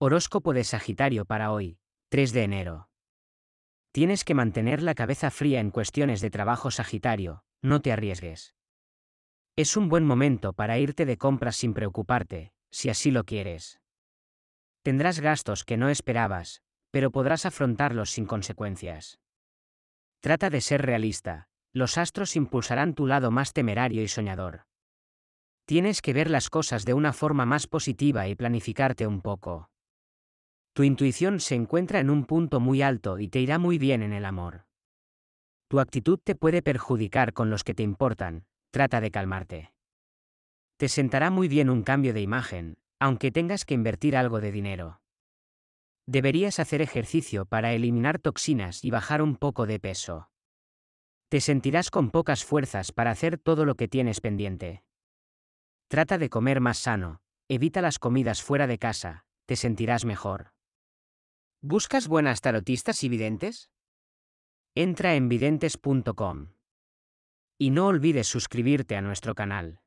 Horóscopo de Sagitario para hoy, 3 de enero. Tienes que mantener la cabeza fría en cuestiones de trabajo Sagitario, no te arriesgues. Es un buen momento para irte de compras sin preocuparte, si así lo quieres. Tendrás gastos que no esperabas, pero podrás afrontarlos sin consecuencias. Trata de ser realista, los astros impulsarán tu lado más temerario y soñador. Tienes que ver las cosas de una forma más positiva y planificarte un poco. Tu intuición se encuentra en un punto muy alto y te irá muy bien en el amor. Tu actitud te puede perjudicar con los que te importan, trata de calmarte. Te sentará muy bien un cambio de imagen, aunque tengas que invertir algo de dinero. Deberías hacer ejercicio para eliminar toxinas y bajar un poco de peso. Te sentirás con pocas fuerzas para hacer todo lo que tienes pendiente. Trata de comer más sano, evita las comidas fuera de casa, te sentirás mejor. ¿Buscas buenas tarotistas y videntes? Entra en videntes.com. Y no olvides suscribirte a nuestro canal.